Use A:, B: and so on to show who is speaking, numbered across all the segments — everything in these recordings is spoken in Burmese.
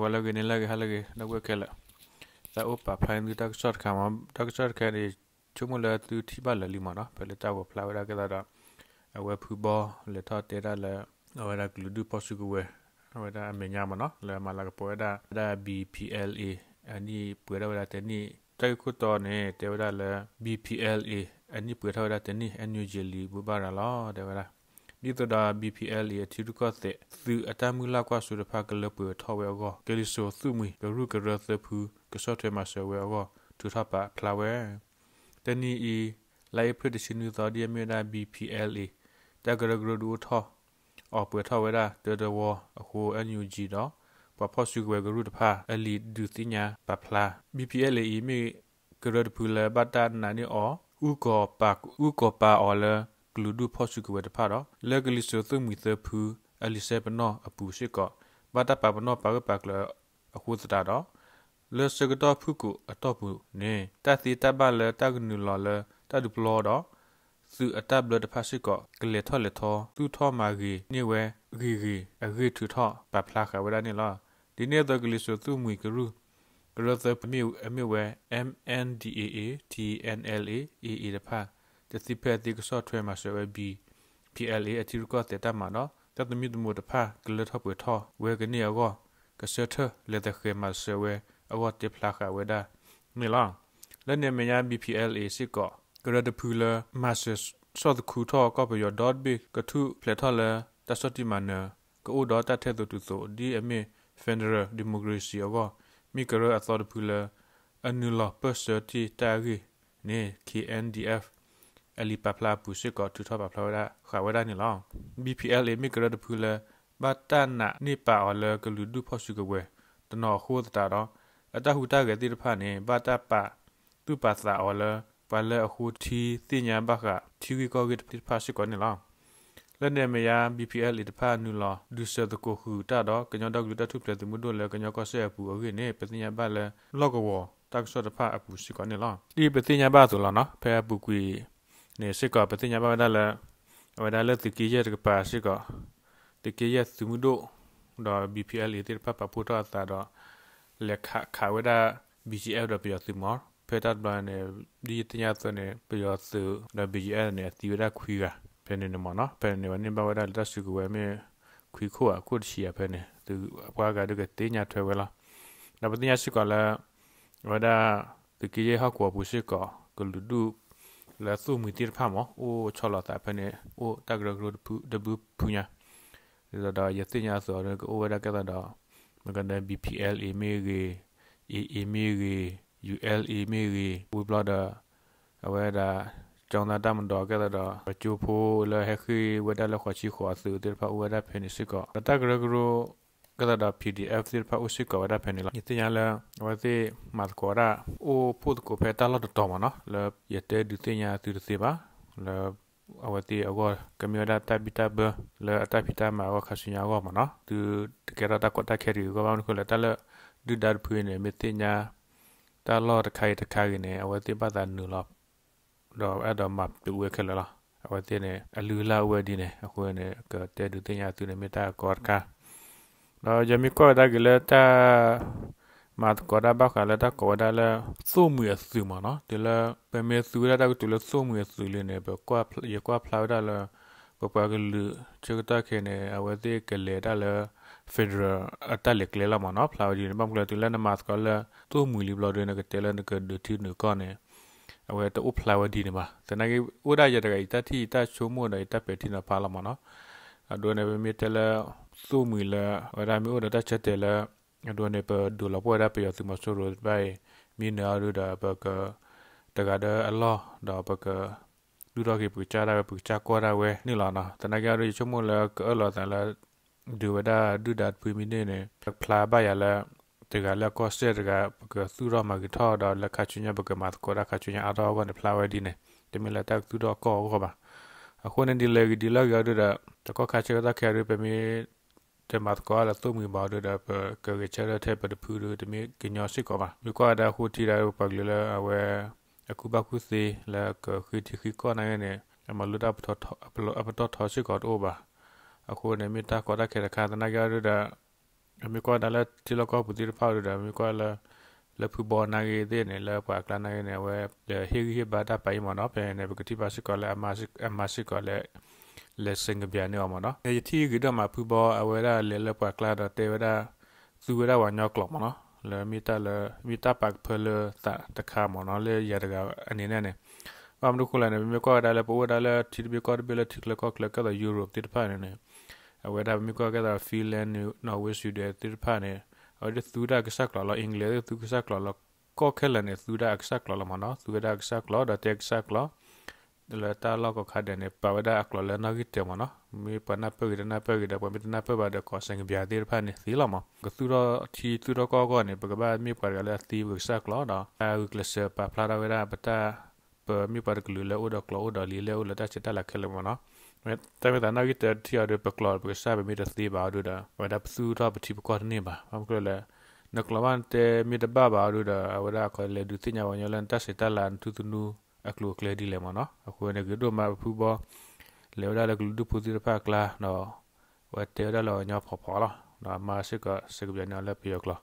A: balage ni lage halage lagwe kela ta opa phain di tak shot khama tak shot khari chumula tu thiba lali mana pele ta wo flower ke da awe phubo le tha te da le awe da gludu posu kuwe awe da me nya mana le mala ke po da da bpla ani pwe da da te ni tai ku to ne te da le bpla ani pwe da da te ni annually bu ba la de da ဒီတဒါ BPL ရဲ့ Tiruka တဲ့သူအတမူလာကွာဆိုတဲ့ဖကလပွေထော်ဝဲကောကယ်လီဆိုသူမီဘရုကရသဖူကဆော့ထဲမှာဆဝဲကောသူထပါဖလာဝဲတနီအီလိုက်ဖဒရှင်နူသောဒီမြေနာ BPL တကရဂရဒူထော်အော်ပွေထော်ဝဲတာတတဝအခု NUG တော့ပပစုကွယ်ဂရုတဖာအလီဒူသိညာပဖလာ BPL အီမီကရဒပူလာဘတာနာနီအောဥကောပါဥကောပါအော်လာဂလူဒူဖော့စုကဝတဖာတော့လက်ကလီဆိုသမီသဖူအလီဆေပနောအပူရှိကဘာတပပနောပါကပါကလအခုစတာတော့လေစကတော့ဖုကုအတော့ဘူးနေတသီတပလတကနူလလတဒူပလောတော့သူအတပ်လတဖာရှိကဂလေထော်လေထော်သူထော်မာကြီးနေဝဲဂီဂီအဂီထူထော်ပပလာခဝရနေလားဒီနေ့တော့ဂလီဆိုသူမူကရူကရသပမြူအမြဝဲ MNDAA TNLA AA တဖာတတိဖက်တိကဆော့ထွဲမှာဆွဲဘီ PLA အတိရကတဲ့တမနော်တတ်သမီးတမှုတဖာဂလတ်ဟပွေထောဝဲကနေရောကဆတ်ထလက်တခဲမှာဆွဲဝဲအဝတ်တဖလာခဝဲဒါမီလောင်လက်နေမညာ BPLA စစ်ကောကရဒပူလာမတ်စ်ဆော့ဒခုထောကပယော .b ကထုဖလက်ထလာတဆတိမနကိုဒေါ်တတ်တဲ့သူသူဒီအမေဖန်ဒရာဒီမိုကရေစီရောမိကရအသော်ပူလာအနူလာပတ်စတီတာရီနေ KNDF အလီပပလာပူစစ်ကထူထပပလာဒါခဝဒါနီလော BPL မိကရဒဖူလာဘတ်တနာနိပါအလကလူဒူဖောစုကဝဲတနော်ခိုးတာတော့အတဟူတာကတိတဖနဲ့ဘတ်တပသူပါစာအလပလဲအခုတီသိညာဘကတီဝီကောကတိဖာစစ်ကောနီလောလက်နေမယာ BPL တဖာနူလောဒူဆတ်ကိုဟူတာတော့ကညောတော့လူတထုပြသူမှုတို့လဲကညောကောဆက်အပူအခေနဲ့ပသိညာဘလဲလော့ကဝတက်ဆော့တဖာအပူစစ်ကောနီလောဒီပသိညာဘဆိုလောနော်ဖဲအပူကွေနေစစ်ကပတိညာပါဒါလာဝဒါလာတိကိယတကပါစစ်ကတိကိယသုမှုတို့တော့ BPL ရတဲ့ပပပူတာတာတော့လက်ခခဝဒါ BGL တော့ပြောသူမော်ဖေတတ်ဘာနေဒီတညာစနေပြောသူတော့ BGL နဲ့တီရခွေကဖဲနေနေမနော်ဖဲနေဝနေပါဝဒါလက်စုကဝဲမေခွေခိုအခုတရှိရဖဲနေသူအပွားကတို့ကတေးညာထွဲဝဲလားနောက်ပတိညာစစ်ကလည်းဝဒါတိကိယဟောက်ကွာပူစစ်ကကလူဒူ la so mu tir pha mo o chola ta phane o tagra gro de bu punya da da yete nya so ne ko wa da ka da ma ka da bpl e me ge e e me ge ul e me ge bu bla da wa da จองนาดามันดอกก็ตดอปัจจุบันเลยให้คือวัดได้ละขอชี้ขอสื่อเดือนพระวัดได้เพนิสก็แต่กระกรู kada da pdf dir pa usi ko da penila yete ya la wate mal ko ra o put ko pe ta la do toma no la yete du te nya tu se ba la awati ago kamera ta bita ba la ta bita ma wa khasinya go ma no tu kera ta ko ta kheri go ba ko la ta la du dar phu ne me te nya ta lo ta khai ta khai ne awati ba ta nu lo do a do map tu we khela la awati ne alu la we di ne ko ne ka te du te nya tu ne me ta ko ka เราจะมีก็ได้กเลยแต่มาก็ได้บ้ากันแล้วถ้าก็ได้แล้วสู้มือสื่อมาเนาะเดี๋ยวเราเป็นเมสูได้ได้ก็ตัวเราสู้มือสื่อเลยเนี่ยแบบกว่าอย่ากว่าพลาวได้แล้วปะปะกันเลยเชื่อตัวแค่เนี่ยเอาไว้ที่กันเลยได้แล้วဖက်ဒရယ်အတက်လက်လေလာမနော်ဖလာဒီနဘမ်ကလတူလနမတ်ကလတူမူလီဘလော်ဒနကတဲလနကဒတီနကောနေအဝဲတူဖလာဝဒီနမတနကေဥဒရရတကတတိတချုံမွန်တပက်တီနဖလာမနော်အဒိုနေပမီတဲလာစုမီလာရာမီအိုဒတာချက်တဲလာအဒိုနေပဒူလာပွာရာပီယစုမဆူရိုဘိုင်မီနာရူဒါဘကတကဒါအလောဒါဘကလူတော်ကေပူချာရာပူချာကောရာဝဲနီလာနာတနကရချုံမလာကောလာတလာဒူဝဒါဒူဒတ်ပူမီနေနေဖလာဘယာလာတကလာကောစတကဘကသူရမကထောဒါလခချညဘကမတ်ကောရာခချညအတော်ကနေဖလာဝဲဒီနေတမီလာတက်သူတော်ကောဟောပါအခုနေဒီလေဒီလောက်ရောက်တော့တကောခါချေတာခဲရပေမေတမတ်ကောလာတုံမီဘာဒတာပကရချရတဲ့ပဒဖူရတမေကညောရှိကောပါမြကွာဒါခုတီရာပကလလာအဝဲအခုဘခုစီလာကခီတီခီကောနိုင်နေအမလူတာပထအပလအပတထရှိကောတော့ပါအခုနေမီတာကောတာခဲရခါတနာကြရတဲ့အမေကွာဒါလက်တီလကောပူတီဖာရတဲ့အမေကွာလာလဖူဘောနာရီတဲ့နေလပါကလနာရီနေဝဲဟီဟီဘာတာပိုင်မနော်ပဲနေပကတိပါစကလည်းအမရှိအမရှိကလည်းလက်စင်ကပြနေအောင်မနော်။ဒီတီကတမဖူဘောအဝဲရလေလပါကလာတော့တေဝရသူဝရဝညောကလမနော်။လေမီတာလေမီတာပတ်ဖလေတာတခါမနော်လေရတကအနေနဲ့နေ။ဘာမလို့ခလနေမြေကောဒါလေပိုဝဒါလေတီဘီကောဘီလေတီကလကောကလကဒါယူရိုပတိတဖာနေနေ။အဝဲဒါမြေကောကဒါဖီလန်နော်ဝေးစုတဲ့တိတဖာနေ။အဲ့ဒါသူဒါကစားကလာအင်္ဂလိပ်သူကစားကလာကောခဲလနဲ့သူဒါကစားကလာမနော်သူဒါကစားကလာဒါတက်စားကလာဒါလတာလောက်ခါတဲ့နေပါဝဒါကလာလနာကြီးတယ်မနော်မေပနာပဂရနာပဂရပမတနာပဘာဒကောစင်ပြာဒီဖာနေသီလာမကသူတော့ချီသူတော့ကောကောနေပကဘာမေပါရလာသီဝစားကလာဒါအဲ့ကလစပါဖလာရဝရပတာပမေပါကလူလောဒကလောဒလီလောလတာချတာလခဲလမနော်မဲ့တမတနာကြီးတက်ထရတဲ့ပကလာပကစားပဲမိတဲ့သေးပါတို့တာဝဒပစုတော့ပတိပကောနေပါဘာမကလဲနကလမန်တဲမိတဲ့ဘာဘာတို့တာဝဒခေါ်လေဒုတိညာဝညလန်တစေတလန်သူသူနူအခလုကလေဒီလေမနော်အခုနေကြတော့မဖူဘောလေဝဒလကလူဒုပူဒီရပါကလာနော်ဝတ်တဲရလောညဖော်ဖော်လားနော်မာစကစကပြန်လာပြောကလား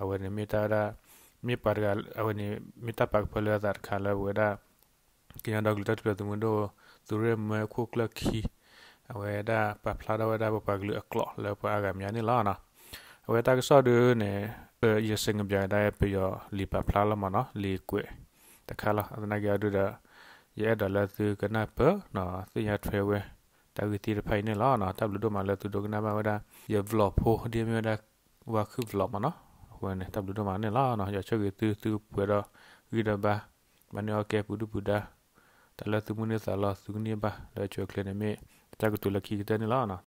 A: အဝနေမိတာရာမိပါကအဝနေမိတာပါကဖလာတာခါလာဝဒကျန်တော့လူတက်ပြသူမတို့သူရဲမဲခိုကလခီအဝဲဒါပပလာဒဝဲဒါပပကလူအကလော့လဲပအကမြန်နီလာနာအဝဲတာကဆော့ဒူနေရစင်ကြတဲ့ပြရလီပပလာလမနော်လီကွေတခါလာအဒနာကြဒူဒါရဲဒါလာသူကနာပနော်သိရထွဲဝဲတာကတီရဖိုင်နေလာနော်တပ်လူတို့မှလဲသူတို့ကနာမဝဒါရ vlog ဖို့ဒီမျိုးဒါဝါခု vlog မနော်ဝင်တပ်လူတို့မှနေလာနော်ရချက်ကြီးသူသူပွဲတော့ဝီဒဘာမနောကေပူဒူပူဒါแต่ละสมุนิสาลาสุนีบะเลยช่วยเคลนเมจากตุลกีกันนี่ล่ะนะ